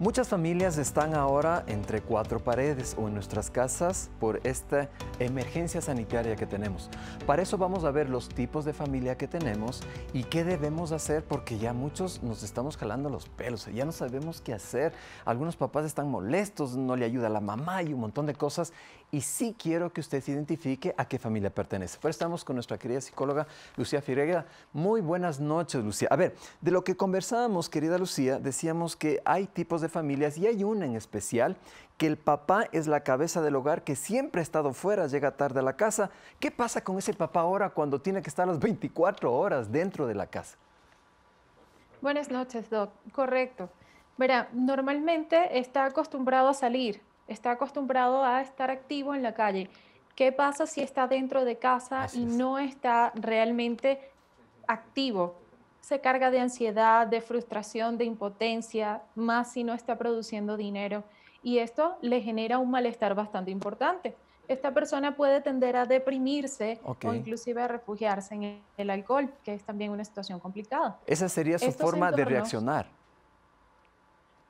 Muchas familias están ahora entre cuatro paredes o en nuestras casas por esta emergencia sanitaria que tenemos. Para eso vamos a ver los tipos de familia que tenemos y qué debemos hacer porque ya muchos nos estamos jalando los pelos, ya no sabemos qué hacer. Algunos papás están molestos, no le ayuda la mamá y un montón de cosas y sí quiero que usted se identifique a qué familia pertenece. Pero estamos con nuestra querida psicóloga Lucía Figueiredo. Muy buenas noches, Lucía. A ver, de lo que conversábamos, querida Lucía, decíamos que hay tipos de familias y hay una en especial que el papá es la cabeza del hogar que siempre ha estado fuera, llega tarde a la casa. ¿Qué pasa con ese papá ahora cuando tiene que estar las 24 horas dentro de la casa? Buenas noches, Doc. Correcto. Mira, normalmente está acostumbrado a salir, está acostumbrado a estar activo en la calle. ¿Qué pasa si está dentro de casa y no está realmente activo? Se carga de ansiedad, de frustración, de impotencia, más si no está produciendo dinero. Y esto le genera un malestar bastante importante. Esta persona puede tender a deprimirse o inclusive a refugiarse en el alcohol, que es también una situación complicada. Esa sería su forma de reaccionar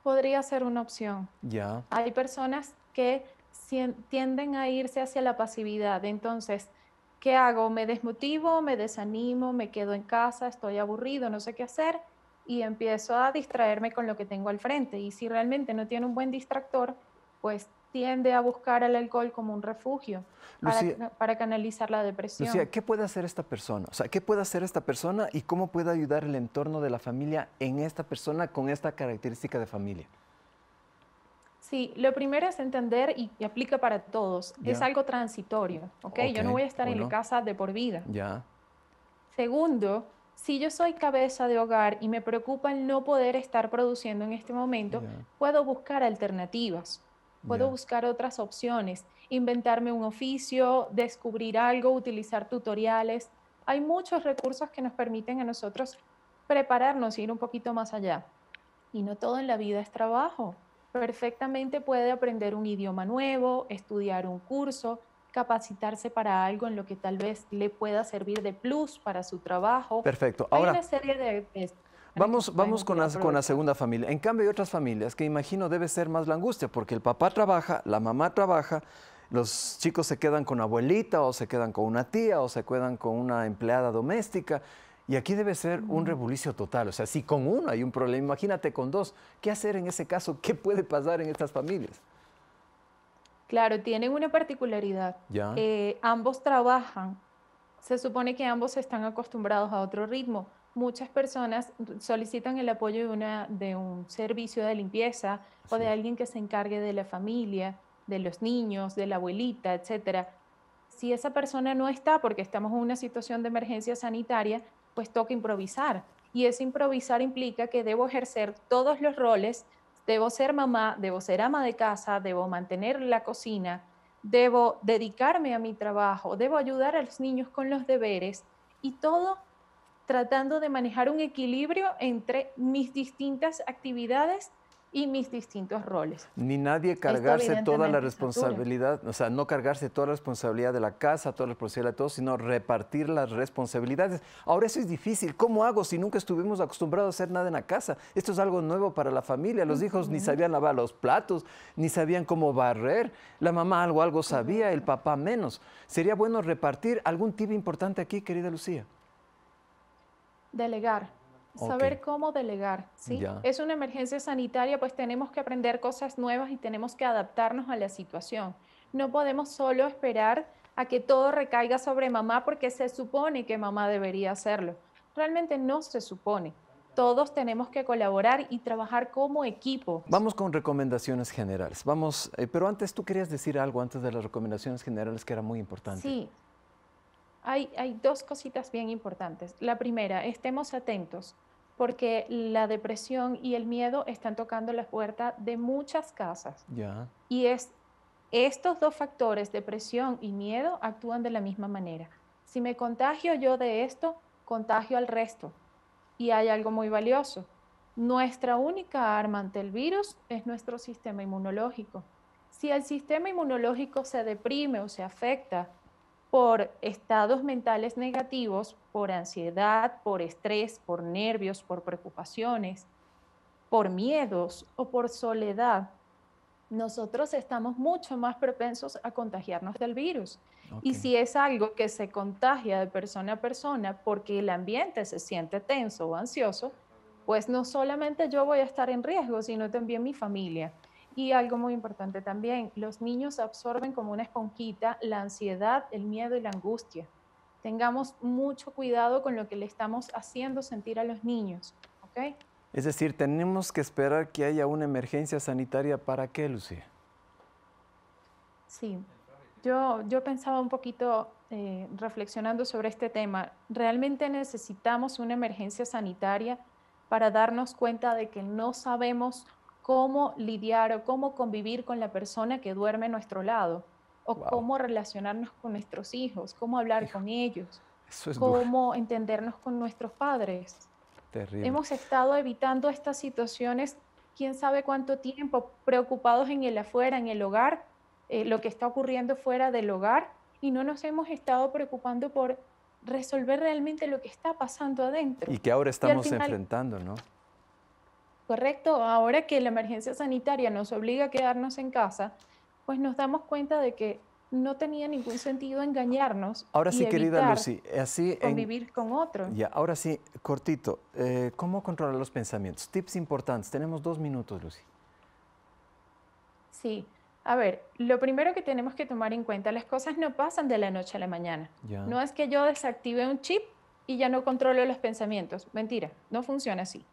podría ser una opción. Ya. Hay personas que tienden a irse hacia la pasividad. Entonces, ¿qué hago? ¿Me desmotivo? ¿Me desanimo? ¿Me quedo en casa? ¿Estoy aburrido? ¿No sé qué hacer? Y empiezo a distraerme con lo que tengo al frente. Y si realmente no tiene un buen distractor, pues tiende a buscar el alcohol como un refugio para, canalizar la depresión. Lucía, ¿qué puede hacer esta persona? O sea, ¿qué puede hacer esta persona y cómo puede ayudar el entorno de la familia en esta persona con esta característica de familia? Sí, lo primero es entender y, aplica para todos. Es algo transitorio, ¿ok? Yo no voy a estar en la casa de por vida. Ya. Segundo, si yo soy cabeza de hogar y me preocupa el no poder estar produciendo en este momento, puedo buscar alternativas. Puedo buscar otras opciones, inventarme un oficio, descubrir algo, utilizar tutoriales. Hay muchos recursos que nos permiten a nosotros prepararnos y e ir un poquito más allá. Y no todo en la vida es trabajo. Perfectamente puede aprender un idioma nuevo, estudiar un curso, capacitarse para algo en lo que tal vez le pueda servir de plus para su trabajo. Perfecto. Ahora, Hay una serie de Vamos, con, la, segunda familia. En cambio, hay otras familias que imagino debe ser más la angustia, porque el papá trabaja, la mamá trabaja, los chicos se quedan con abuelita o se quedan con una tía o se quedan con una empleada doméstica. Y aquí debe ser un rebulicio total. O sea, si con uno hay un problema, imagínate con dos. ¿Qué hacer en ese caso? ¿Qué puede pasar en estas familias? Claro, tienen una particularidad. Eh, ambos trabajan. Se supone que ambos están acostumbrados a otro ritmo muchas personas solicitan el apoyo de, una, de un servicio de limpieza o de alguien que se encargue de la familia, de los niños, de la abuelita, etc. Si esa persona no está porque estamos en una situación de emergencia sanitaria, pues toca improvisar. Y ese improvisar implica que debo ejercer todos los roles, debo ser mamá, debo ser ama de casa, debo mantener la cocina, debo dedicarme a mi trabajo, debo ayudar a los niños con los deberes y todo tratando de manejar un equilibrio entre mis distintas actividades y mis distintos roles. Ni nadie cargarse toda la responsabilidad, o sea, no cargarse toda la responsabilidad de la casa, toda la responsabilidad de todos, sino repartir las responsabilidades. Ahora eso es difícil. ¿Cómo hago si nunca estuvimos acostumbrados a hacer nada en la casa? Esto es algo nuevo para la familia. Los hijos ni sabían lavar los platos, ni sabían cómo barrer. La mamá algo, algo sabía, el papá menos. Sería bueno repartir algún tip importante aquí, querida Lucía. Delegar. Saber cómo delegar, ¿sí? Es una emergencia sanitaria, pues tenemos que aprender cosas nuevas y tenemos que adaptarnos a la situación. No podemos solo esperar a que todo recaiga sobre mamá porque se supone que mamá debería hacerlo. Realmente no se supone. Todos tenemos que colaborar y trabajar como equipo. Vamos con recomendaciones generales. Vamos, eh, pero antes tú querías decir algo antes de las recomendaciones generales que era muy importante. Sí, hay, dos cositas bien importantes. La primera, estemos atentos porque la depresión y el miedo están tocando la puerta de muchas casas. Y es estos dos factores, depresión y miedo, actúan de la misma manera. Si me contagio yo de esto, contagio al resto. Y hay algo muy valioso. Nuestra única arma ante el virus es nuestro sistema inmunológico. Si el sistema inmunológico se deprime o se afecta por estados mentales negativos, por ansiedad, por estrés, por nervios, por preocupaciones, por miedos o por soledad, nosotros estamos mucho más propensos a contagiarnos del virus. Y si es algo que se contagia de persona a persona porque el ambiente se siente tenso o ansioso, pues no solamente yo voy a estar en riesgo, sino también mi familia. Y algo muy importante también, los niños absorben como una esponjita la ansiedad, el miedo y la angustia. Tengamos mucho cuidado con lo que le estamos haciendo sentir a los niños, ¿ok? Es decir, tenemos que esperar que haya una emergencia sanitaria para qué, Lucía? Sí, yo, yo pensaba un poquito eh, reflexionando sobre este tema. ¿Realmente necesitamos una emergencia sanitaria para darnos cuenta de que no sabemos cómo lidiar o cómo convivir con la persona que duerme a nuestro lado, o cómo relacionarnos con nuestros hijos, cómo hablar con ellos, cómo entendernos con nuestros padres. Terrible. Hemos estado evitando estas situaciones quién sabe cuánto tiempo, preocupados en el afuera, en el hogar, eh, lo que está ocurriendo fuera del hogar, y no nos hemos estado preocupando por resolver realmente lo que está pasando adentro. Y que ahora estamos enfrentando, ¿no? ¿correcto? Ahora que la emergencia sanitaria nos obliga a quedarnos en casa, pues nos damos cuenta de que no tenía ningún sentido engañarnos. Ahora sí, querida Lucy, así... Convivir con otros. Ya, ahora sí, cortito, eh, ¿cómo controlar los pensamientos? Tips importantes, tenemos dos minutos, Lucy. Sí, a ver, lo primero que tenemos que tomar en cuenta, las cosas no pasan de la noche a la mañana. No es que yo desactive un chip y ya no controlo los pensamientos. Mentira, no funciona así.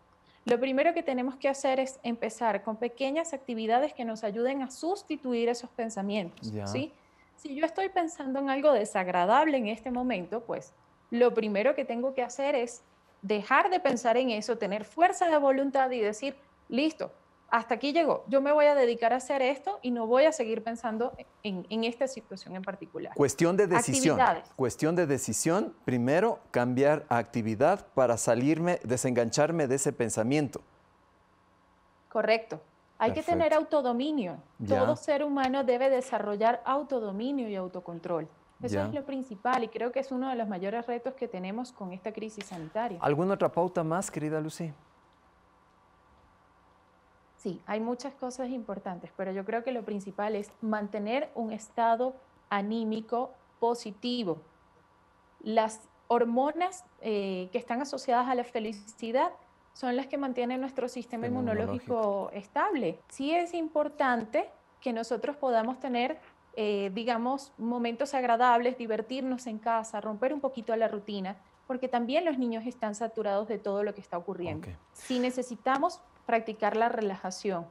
Lo primero que tenemos que hacer es empezar con pequeñas actividades que nos ayuden a sustituir esos pensamientos, Si yo estoy pensando en algo desagradable en este momento, pues lo primero que tengo que hacer es dejar de pensar en eso, tener fuerza de voluntad y decir, listo, hasta aquí llegó, yo me voy a dedicar a hacer esto y no voy a seguir pensando en, esta situación en particular. Cuestión de decisión. Cuestión de decisión, primero cambiar a actividad para salirme, desengancharme de ese pensamiento. Correcto. Hay que tener autodominio. Todo ser humano debe desarrollar autodominio y autocontrol. Eso es lo principal y creo que es uno de los mayores retos que tenemos con esta crisis sanitaria. ¿Alguna otra pauta más, querida Lucy? Sí, hay muchas cosas importantes, pero yo creo que lo principal es mantener un estado anímico positivo. Las hormonas eh, que están asociadas a la felicidad son las que mantienen nuestro sistema, inmunológico, estable. Sí es importante que nosotros podamos tener, eh, digamos, momentos agradables, divertirnos en casa, romper un poquito la rutina, porque también los niños están saturados de todo lo que está ocurriendo. Si necesitamos practicar la relajación.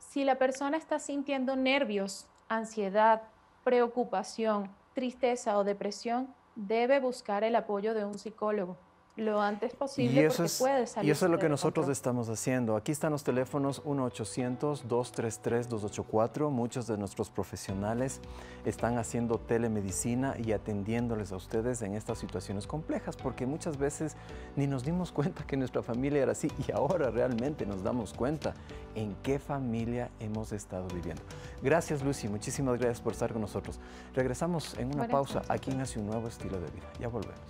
Si la persona está sintiendo nervios, ansiedad, preocupación, tristeza o depresión, debe buscar el apoyo de un psicólogo. Lo antes posible y eso es, Y eso es lo que nosotros estamos haciendo. Aquí están los teléfonos 1-800-233-284. Muchos de nuestros profesionales están haciendo telemedicina y atendiéndoles a ustedes en estas situaciones complejas porque muchas veces ni nos dimos cuenta que nuestra familia era así y ahora realmente nos damos cuenta en qué familia hemos estado viviendo. Gracias Lucy, muchísimas gracias por estar con nosotros. Regresamos en una pausa aquí nace un Nuevo Estilo de Vida. Ya volvemos.